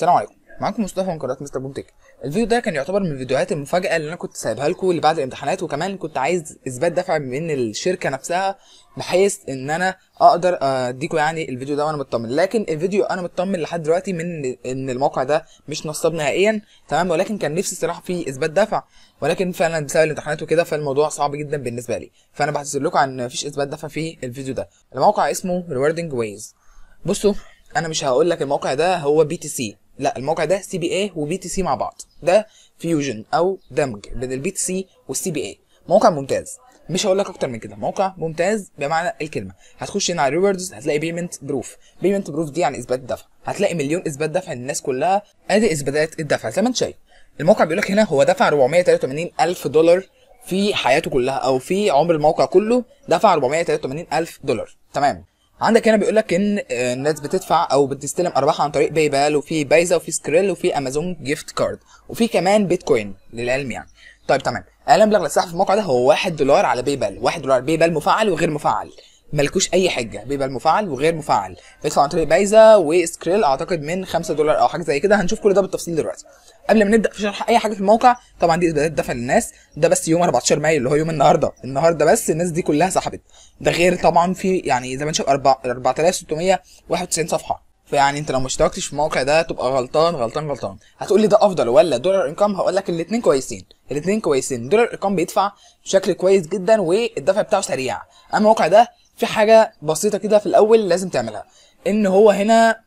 السلام عليكم معاكم مصطفى من قناه مستر بوم تك الفيديو ده كان يعتبر من الفيديوهات المفاجاه اللي انا كنت سايبها لكم اللي بعد الامتحانات وكمان كنت عايز اثبات دفع من الشركه نفسها بحيث ان انا اقدر اديكم يعني الفيديو ده وانا مطمن لكن الفيديو انا مطمن لحد دلوقتي من ان الموقع ده مش نصاب نهائيا تمام ولكن كان نفسي الصراحه في اثبات دفع ولكن فعلا بسبب الامتحانات وكده فالموضوع صعب جدا بالنسبه لي فانا بعتذر لكم عن مفيش اثبات دفع في الفيديو ده الموقع اسمه ريوردنج ويز بصوا انا مش هقول لك الموقع ده هو بي تي سي لا الموقع ده سي بي اي وبي تي سي مع بعض ده فيوجن او دمج بين البي تي سي والسي بي اي موقع ممتاز مش هقول لك اكتر من كده موقع ممتاز بمعنى الكلمه هتخش هنا على ريوردز هتلاقي بيمنت بروف بيمنت بروف دي يعني اثبات الدفع هتلاقي مليون اثبات دفع للناس كلها ادي اثباتات الدفع زي ما انت شايف الموقع بيقول لك هنا هو دفع 483 الف دولار في حياته كلها او في عمر الموقع كله دفع 483 الف دولار تمام عندك هنا بيقول لك ان آه، الناس بتدفع او بتستلم ارباح عن طريق باي بال وفي بايزا وفي سكريل وفي امازون جيفت كارد وفي كمان بيتكوين للعلم يعني طيب تمام اعلى مبلغ للسحب في الموقع ده هو 1 دولار على باي بال 1 دولار باي بال مفعل وغير مفعل ملكوش اي حاجه بيبقى المفعل وغير مفعل بيدفع عن طريق بايزه وسكريل اعتقد من 5 دولار او حاجه زي كده هنشوف كل ده بالتفصيل دلوقتي قبل ما نبدا في شرح اي حاجه في الموقع طبعا دي ايرادات دفع للناس ده بس يوم 14 مايو اللي هو يوم النهارده النهارده بس الناس دي كلها سحبت ده غير طبعا في يعني زي ما نشوف 4691 صفحه فيعني انت لو ما اشتركتش في الموقع ده تبقى غلطان غلطان غلطان هتقول لي ده افضل ولا دولار انكم هقول لك الاثنين كويسين الاثنين كويسين دولار انكم بيدفع بشكل كويس جدا والدفع بتاعه سريع اما الموقع ده في حاجه بسيطه كده في الاول لازم تعملها ان هو هنا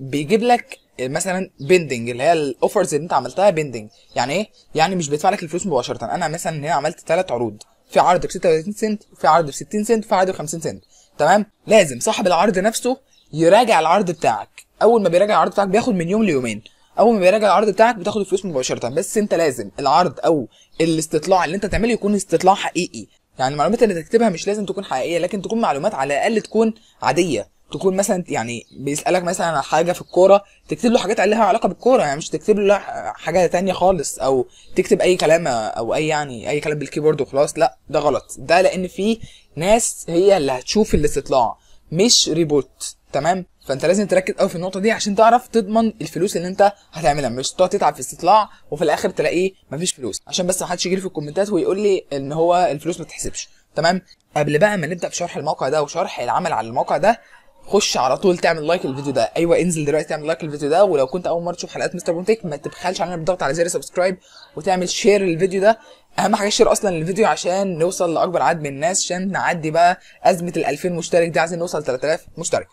بيجيب لك مثلا بيندنج اللي هي الاوفرز اللي انت عملتها بيندنج يعني ايه يعني مش بيدفع لك الفلوس مباشره انا مثلا هنا عملت ثلاث عروض في عرض ب 36 سنت في عرض ب 60 سنت في عرض ب 50 سنت تمام لازم صاحب العرض نفسه يراجع العرض بتاعك اول ما بيراجع العرض بتاعك بياخد من يوم ليومين اول ما بيراجع العرض بتاعك بتاخد الفلوس مباشره بس انت لازم العرض او الاستطلاع اللي انت تعمله يكون استطلاع حقيقي يعني المعلومات اللي تكتبها مش لازم تكون حقيقيه لكن تكون معلومات على الاقل تكون عاديه تكون مثلا يعني بيسالك مثلا على حاجه في الكوره تكتب له حاجات لها علاقه بالكوره يعني مش تكتب له حاجه تانية خالص او تكتب اي كلام او اي يعني اي كلام بالكيبورد وخلاص لا ده غلط ده لان في ناس هي اللي هتشوف الاستطلاع مش ريبوت تمام فانت لازم تركز قوي في النقطه دي عشان تعرف تضمن الفلوس اللي انت هتعملها مش تقعد تتعب في استطلاع وفي الاخر تلاقيه مفيش فلوس عشان بس محدش يجري يجي في الكومنتات ويقول لي ان هو الفلوس ما تحسبش تمام قبل بقى ما نبدا في شرح الموقع ده وشرح العمل على الموقع ده خش على طول تعمل لايك للفيديو ده ايوه انزل دلوقتي تعمل لايك للفيديو ده ولو كنت اول مره تشوف حلقات مستر بونتيك ما تبخلش علينا بالضغط على زر سبسكرايب وتعمل شير للفيديو ده اهم حاجه شير اصلا الفيديو عشان نوصل لاكبر عدد من الناس عشان نعدي بقى ازمه ال 2000 مشترك دي عايزين نوصل 3000 مشترك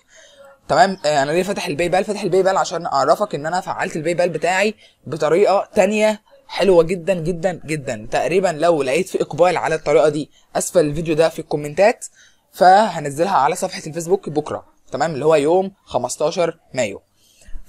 تمام آه انا ليه فاتح الباي بال فاتح الباي بال عشان اعرفك ان انا فعلت الباي بال بتاعي بطريقه تانية حلوه جدا جدا جدا تقريبا لو لقيت في اقبال على الطريقه دي اسفل الفيديو ده في الكومنتات فهنزلها على صفحه الفيسبوك بكره تمام اللي هو يوم 15 مايو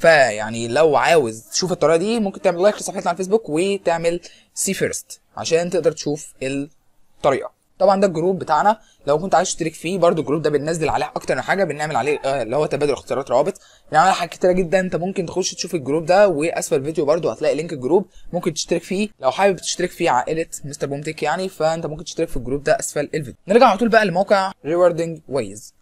فيعني لو عاوز تشوف الطريقه دي ممكن تعمل لايك لصفحتنا على الفيسبوك وتعمل سي فيرست عشان تقدر تشوف الطريقه طبعا ده الجروب بتاعنا لو كنت عايز تشترك فيه برضو الجروب ده بننزل عليه اكتر من حاجه بنعمل عليه آه اللي هو تبادل اختيارات روابط بنعمل يعني حاجات كتيره جدا انت ممكن تخش تشوف الجروب ده واسفل الفيديو برضو هتلاقي لينك الجروب ممكن تشترك فيه لو حابب تشترك فيه عائله مستر بومتك يعني فانت ممكن تشترك في الجروب ده اسفل الفيديو نرجع على طول بقى لموقع ريوردنج وايز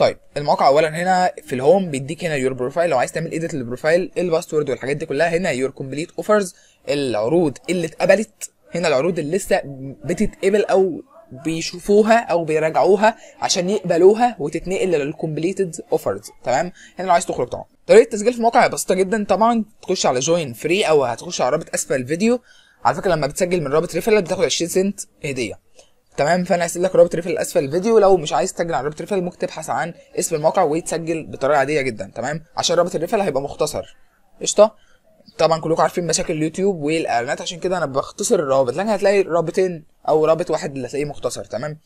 طيب الموقع اولا هنا في الهوم بيديك هنا يور بروفايل لو عايز تعمل ايديت للبروفايل الباسورد والحاجات دي كلها هنا يور كومبليت اوفرز العروض اللي اتقبلت هنا العروض اللي لسه بتتقبل او بيشوفوها او بيراجعوها عشان يقبلوها وتتنقل للكومبليتد اوفرز تمام هنا لو عايز تخرج طبعا طريقه التسجيل في الموقع بسيطه جدا طبعا تخش على جوين فري او هتخش على رابط اسفل الفيديو على فكره لما بتسجل من رابط ريفرال بتاخد 20 سنت هديه تمام فانا هسيب لك رابط ريفل اسفل الفيديو لو مش عايز تسجل على رابط ريفل ممكن تبحث عن اسم الموقع وتسجل بطريقه عاديه جدا تمام عشان رابط الريفل هيبقى مختصر قشطه طبعا كلكم عارفين مشاكل اليوتيوب والاعلانات عشان كده انا بختصر الروابط لكن هتلاقي رابطين او رابط واحد اللي هتلاقيه مختصر تمام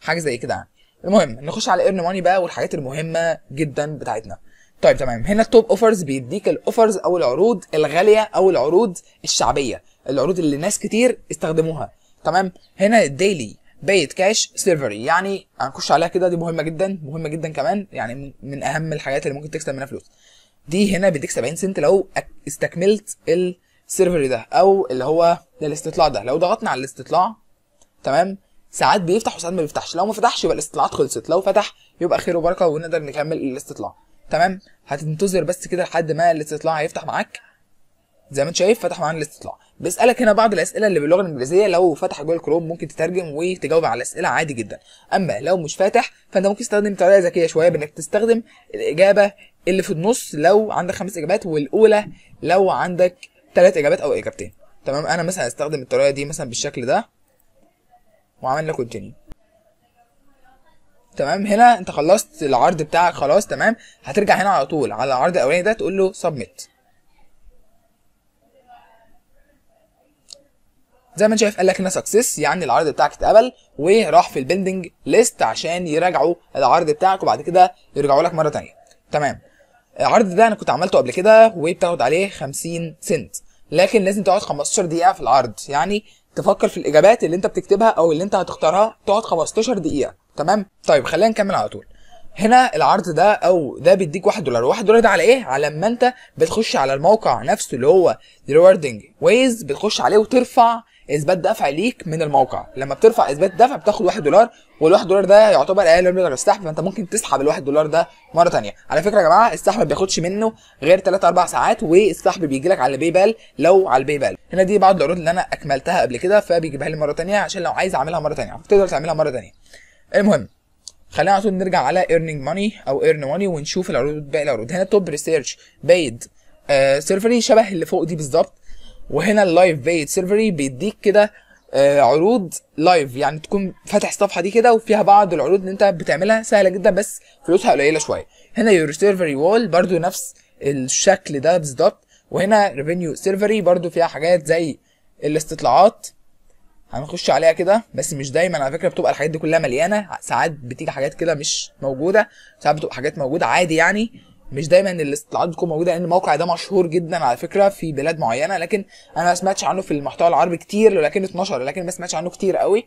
حاجه زي كده يعني المهم نخش على ايرن ماني بقى والحاجات المهمه جدا بتاعتنا طيب تمام هنا التوب اوفرز بيديك الاوفرز او العروض الغاليه او العروض الشعبيه العروض اللي ناس كتير استخدموها تمام هنا الديلي بايت كاش سيرفري يعني هنخش عليها كده دي مهمه جدا مهمه جدا كمان يعني من, من اهم الحاجات اللي ممكن تكسب منها فلوس دي هنا بيديك 70 سنت لو استكملت السيرفري ده او اللي هو الاستطلاع ده لو ضغطنا على الاستطلاع تمام ساعات بيفتح وساعات ما بيفتحش لو ما فتحش يبقى الاستطلاعات خلصت لو فتح يبقى خير وبركه ونقدر نكمل الاستطلاع تمام هتنتظر بس كده لحد ما الاستطلاع هيفتح معاك زي ما انت شايف فتح معانا الاستطلاع بيسالك هنا بعض الاسئله اللي باللغه الانجليزيه لو فتح جوجل كروم ممكن تترجم وتجاوب على الاسئله عادي جدا اما لو مش فاتح فانت ممكن تستخدم طريقه ذكيه شويه بانك تستخدم الاجابه اللي في النص لو عندك خمس اجابات والاولى لو عندك ثلاث اجابات او اجابتين تمام انا مثلا استخدم الطريقه دي مثلا بالشكل ده وعملنا كونتينيو تمام هنا انت خلصت العرض بتاعك خلاص تمام هترجع هنا على طول على العرض الاولاني ده تقول له سبميت زي ما انت شايف قال لك هنا سكسس يعني العرض بتاعك اتقبل وراح في البيلدنج ليست عشان يراجعوا العرض بتاعك وبعد كده يرجعوا لك مره ثانيه تمام العرض ده انا كنت عملته قبل كده وبتاخد عليه 50 سنت لكن لازم تقعد 15 دقيقه في العرض يعني تفكر في الاجابات اللي انت بتكتبها او اللي انت هتختارها تقعد 15 دقيقه تمام طيب خلينا نكمل على طول هنا العرض ده او ده بيديك 1 دولار 1 دولار ده على ايه على اما انت بتخش على الموقع نفسه اللي هو ريوردنج ويز بتخش عليه وترفع اثبات دفع ليك من الموقع لما بترفع اثبات دفع بتاخد 1 دولار وال1 دولار ده يعتبر اقل مبلغ السحب فانت ممكن تسحب ال1 دولار ده مره ثانيه على فكره يا جماعه السحب ما بياخدش منه غير 3 4 ساعات والسحب بيجي لك على الباي بال لو على الباي بال هنا دي بعض العروض اللي انا اكملتها قبل كده فبيجيبها لي مره ثانيه عشان لو عايز اعملها مره ثانيه تقدر تعملها مره ثانيه المهم خلينا على طول نرجع على earning ماني او ايرن ماني ونشوف العروض باقي العروض هنا توب ريسيرش بايد آه سيرفري شبه اللي فوق دي بالظبط وهنا اللايف بايت سيرفري بيديك كده آه، عروض لايف يعني تكون فاتح الصفحه دي كده وفيها بعض العروض اللي انت بتعملها سهله جدا بس فلوسها قليله شويه هنا يور سيرفري وول برضو نفس الشكل ده بالظبط وهنا ريفينيو سيرفري برضو فيها حاجات زي الاستطلاعات هنخش عليها كده بس مش دايما على فكره بتبقى الحاجات دي كلها مليانه ساعات بتيجي حاجات كده مش موجوده ساعات بتبقى حاجات موجوده عادي يعني مش دايما الاستطلاعات بتكون موجوده لان الموقع ده مشهور جدا على فكره في بلاد معينه لكن انا ما سمعتش عنه في المحتوى العربي كتير ولكن اتنشر لكن ما سمعتش عنه كتير قوي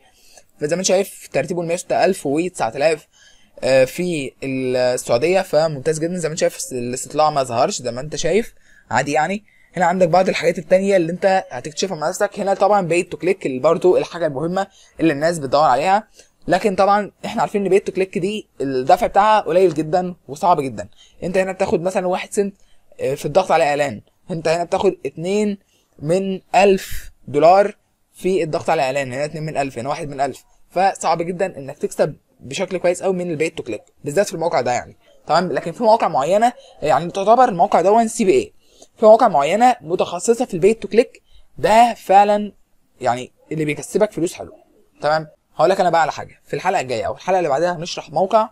فزي ما انت شايف ترتيبه ال 106000 و 9000 آه، في السعوديه فممتاز جدا زي ما انت شايف الاستطلاع ما ظهرش زي ما انت شايف عادي يعني هنا عندك بعض الحاجات التانية اللي انت هتكتشفها مع نفسك هنا طبعا بيت تو كليك برضو الحاجة المهمة اللي الناس بتدور عليها لكن طبعا احنا عارفين ان بيت تو كليك دي الدفع بتاعها قليل جدا وصعب جدا انت هنا بتاخد مثلا واحد سنت آه، في الضغط على اعلان انت هنا بتاخد اتنين من الف دولار في الضغط على اعلان هنا اتنين من الف هنا واحد من الف فصعب جدا انك تكسب بشكل كويس قوي من البيت تو كليك بالذات في الموقع ده يعني تمام لكن في مواقع معينه آه، يعني تعتبر الموقع ده سي بي اي في مواقع معينه متخصصه في البيت تو كليك ده فعلا يعني اللي بيكسبك فلوس حلوه تمام هقول لك انا بقى على حاجه في الحلقه الجايه او الحلقه اللي بعدها هنشرح موقع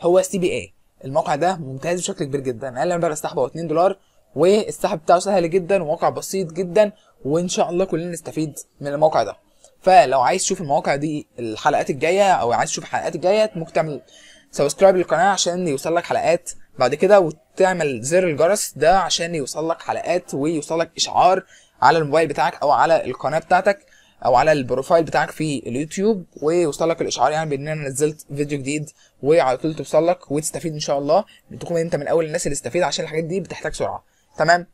هو سي بي اي الموقع ده ممتاز بشكل كبير جدا اقل مبلغ السحب 2 دولار والسحب بتاعه سهل جدا وموقع بسيط جدا وان شاء الله كلنا نستفيد من الموقع ده فلو عايز تشوف المواقع دي الحلقات الجايه او عايز تشوف الحلقات الجايه ممكن تعمل سبسكرايب للقناه عشان يوصلك حلقات بعد كده وتعمل زر الجرس ده عشان يوصلك حلقات ويوصلك اشعار على الموبايل بتاعك او على القناه بتاعتك او على البروفايل بتاعك في اليوتيوب ويوصل لك الاشعار يعني بان انا نزلت فيديو جديد وعلى طول توصل لك وتستفيد ان شاء الله تكون انت من اول الناس اللي استفيد عشان الحاجات دي بتحتاج سرعه تمام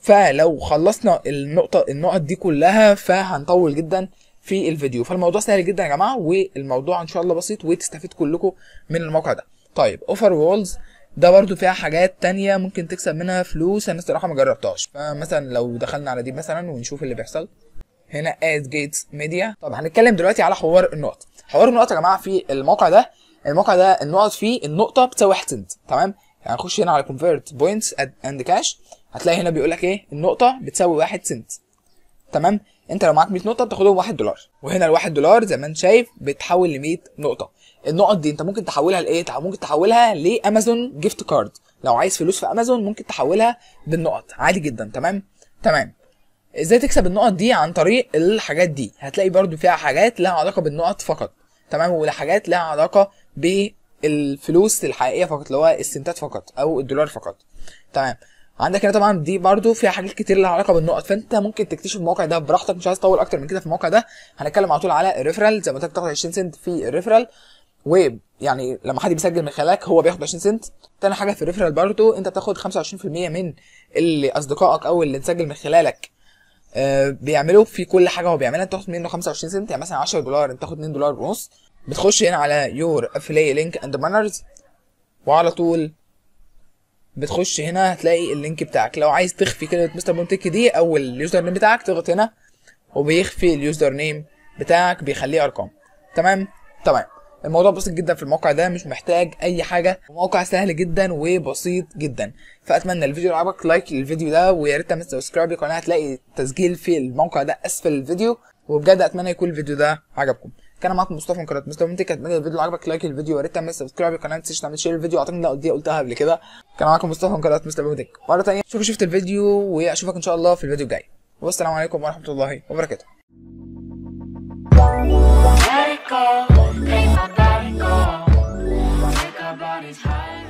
فلو خلصنا النقطه النقط دي كلها فهنطول جدا في الفيديو فالموضوع سهل جدا يا جماعه والموضوع ان شاء الله بسيط وتستفيد كلكم من الموقع ده طيب اوفر وولز ده برضو فيها حاجات تانية ممكن تكسب منها فلوس انا الصراحه ما جربتهاش فمثلا لو دخلنا على دي مثلا ونشوف اللي بيحصل هنا اد جيت ميديا طب هنتكلم دلوقتي على حوار النقط حوار النقط يا جماعه في الموقع ده الموقع ده النقط فيه النقطه بتساوي احتند تمام يعني هنخش يعني هنا على كونفيرت بوينتس اند كاش هتلاقي هنا بيقول لك ايه النقطه بتساوي 1 سنت تمام انت لو معاك 100 نقطه بتاخدهم 1 دولار وهنا ال 1 دولار زي ما انت شايف بتحول ل 100 نقطه النقط دي انت ممكن تحولها لايه ممكن تحولها لامازون جيفت كارد لو عايز فلوس في امازون ممكن تحولها بالنقط عادي جدا تمام تمام ازاي تكسب النقط دي عن طريق الحاجات دي هتلاقي برضو فيها حاجات لها علاقه بالنقط فقط تمام وحاجات لها علاقه بالفلوس الحقيقيه فقط اللي هو السنتات فقط او الدولار فقط تمام عندك هنا طبعا دي برضو فيها حاجات كتير لها علاقه بالنقط فانت ممكن تكتشف الموقع ده براحتك مش عايز اطول اكتر من كده في الموقع ده هنتكلم على طول على الريفرال زي ما قلت لك بتاخد 20 سنت في الريفرال ويعني لما حد بيسجل من خلالك هو بياخد 20 سنت تاني حاجه في الريفرال برضو انت بتاخد 25% من اللي اصدقائك او اللي اتسجل من خلالك بيعملوا في كل حاجه هو بيعملها تاخد منه 25 سنت يعني مثلا 10 دولار انت تاخد 2 دولار ونص بتخش هنا على يور افلي لينك اند بانرز وعلى طول بتخش هنا هتلاقي اللينك بتاعك لو عايز تخفي كلمه مستر بونتيك دي او اليوزر نيم بتاعك تضغط هنا وبيخفي اليوزر نيم بتاعك بيخليه ارقام تمام تمام الموضوع بسيط جدا في الموقع ده مش محتاج اي حاجه موقع سهل جدا وبسيط جدا فاتمنى الفيديو يعجبك لايك للفيديو ده ويا ريت تعمل سبسكرايب للقناه هتلاقي التسجيل في الموقع ده اسفل الفيديو وبجد اتمنى يكون الفيديو ده عجبكم كان معاكم مصطفى من قناه مستر منتج اتمنى الفيديو عجبك لايك للفيديو ويا ريت تعمل سبسكرايب للقناه ما تنساش تعمل شير للفيديو اعتقد ده دي قلتها قبل كده كان معاكم مصطفى من قناه مستر منتج مره ثانيه شكرا شفت الفيديو واشوفك ان شاء الله في الفيديو الجاي والسلام عليكم ورحمه الله وبركاته Take our bodies high.